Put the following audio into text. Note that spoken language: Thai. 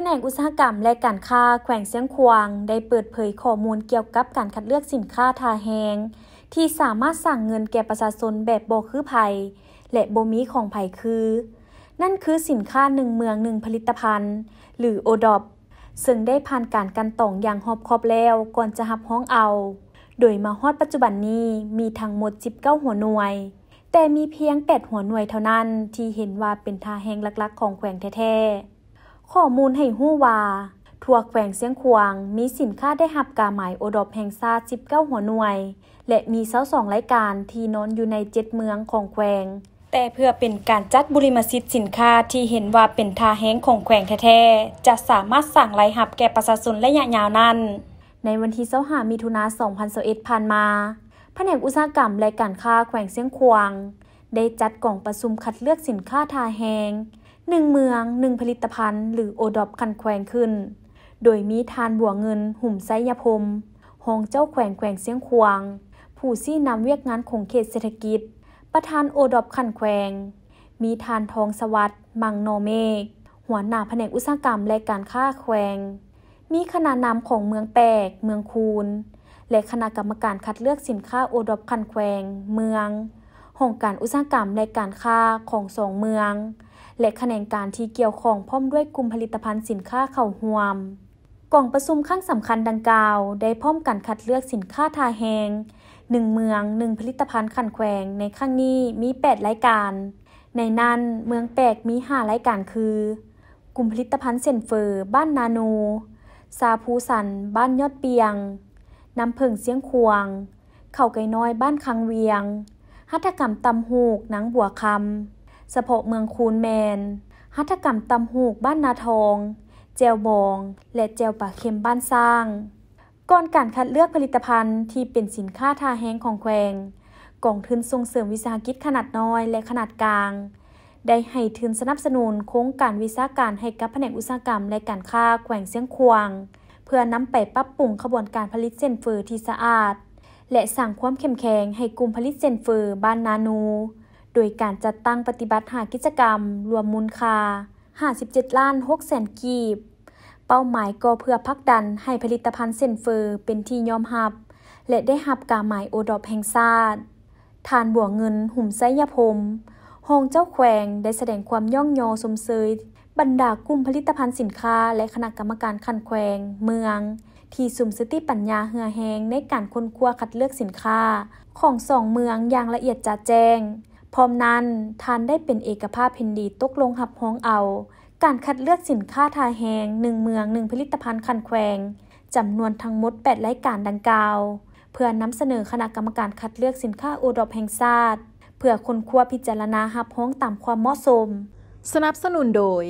ผนกอุตสาหกรรมและการค้าแขวงเสียงควาง ได้เปิดเผยข้อมูลเกี่ยวกับการคัดเลือกสินค้าทาแหงที่สามารถสั่งเงินแก่ประชาชนแบบบกคือไผและโบมีของไผคือ นั่นคือสินค้าหนึ่งเมืองหนึ่งผลิตภัณฑ์ หรือโอดอบ ซึ่งได้ผ่านการกันต่องอย่างหอบคอบแล้วก่อนจะหับห้องเอา โดยมาฮอดปัจจุบันนี้มีทั้งหมด 19 หัวหน่วย แต่มีเพียง8หัวหน่วยเท่านั้นที่เห็นว่าเป็นทาแหงหลักๆของแขวงแท้ๆข้อมูลให้หู้ว่า ทั่วแขวงเสียงควางมีสินค้าได้หับกาหมายโอดอบแห่งซาจิ19 หัวหน่วย และมีเสสาองรายการที่นอนอยู่ในเจ็ดเมืองของแขวง แต่เพื่อเป็นการจัดบุริมสิทธิ์สินค้าที่เห็นว่าเป็นทาแห้งของแขวงแท้ๆจะสามารถสั่งรายหับแก่ประชาชนระยะยาวนั้น ในวันที่25มิถุนายน2021ผ่านมาแผนกอุตสาหกรรมและการค้าแขวงเสียงควางได้จัดกล่องประชุมคัดเลือกสินค้าทาแห้งหนึ่งเมืองหนึ่งผลิตภัณฑ์ หรือโอดอบคันแขวงขึ้น โดยมีทานบัวเงินหุ่มไซยพมหองเจ้าแขวงแขวงเสียงควง ผู้ซี่นำเวียกงานของเขตเศรษฐกิจ ประธานโอดอบคันแขวง มีทานทองสวัสด์มังโนเมกหัวหน้าแผนกอุตสาหกรรม และการค้าแขวง มีคณะนำของเมืองแปก เมืองคูนและคณะกรรมการคัดเลือกสินค้าโอดอบคันแขวงเมืองหองการอุตสาหกรรมและการค้าของสองเมืองและแขนงการที่เกี่ยวข้องพร้อมด้วยกลุ่มผลิตภัณฑ์สินค้าเข้าห่วมกล่องประชุมขั้งสำคัญดังกล่าวได้พร้อมกันคัดเลือกสินค้าทาแหง1เมือง1ผลิตภัณฑ์ขันแขวงในครั้งนี้มี8รายการในนั้นเมืองแปกมี5รายการคือ กลุ่มผลิตภัณฑ์เซนเฟอร์ บ้านนาโนซาภูสันบ้านยอดเปียงน้ำผึ่งเสียงควงเข่าไก่น้อย บ้านคังเวียงหัตถกรรมตำหูก หนังบัวคำสะโพกเมืองคูนแมน หัตถกรรมตำหูกบ้านนาทอง เจลบอง และเจลปลาเค็มบ้านสร้าง ก่อนการคัดเลือกผลิตภัณฑ์ที่เป็นสินค้าทาแห้งของแควงกองทุนส่งเสริมวิสาหกิจขนาดน้อยและขนาดกลาง ได้ให้ทุนสนับสนุนโครงการวิสาหการให้กับแผนกอุตสาหกรรมและการค้าแขวงเสียงควาง เพื่อนำไปปรับปรุงขบวนการผลิตเส้นเฟอร์ที่สะอาด และสั่งความเข้มแข็งให้กลุ่มผลิตเส้นเฟอร์บ้านนานูโดยการจัดตั้งปฏิบัติหากิจกรรม รวมมูลค่า57ล้าน6แสนกีบ เป้าหมายก็เพื่อพักดันให้ผลิตภัณฑ์เซนเฟอร์เป็นที่ยอมหับ และได้หับการหมายโอดอบแห่งชาติทานบัวเงินหุ่มไสยพรมหองเจ้าแขวงได้แสดงความย่องโยสมเสยบรรดากลุ่มผลิตภัณฑ์สินค้าและคณะกรรมการคันแขวง เมือง ที่สุ่มสติปัญญาเหือแหงในการค้นคว้าคัดเลือกสินค้า ของสองเมืองอย่างละเอียดจัดแจงพร้อมนั้นทานได้เป็นเอกภาพเพนดีตกลงหับห้องเอา การคัดเลือกสินค้าทาแหงหนึ่งเมืองหนึ่งผลิตภัณฑ์คันแควงจำนวนทั้งหมด8รายการดังกล่าว เพื่อนำเสนอคณะกรรมการคัดเลือกสินค้าอุดรแห่งชาติเพื่อคนคว้าพิจารณาหับห้องตามความเหมาะสม สนับสนุนโดย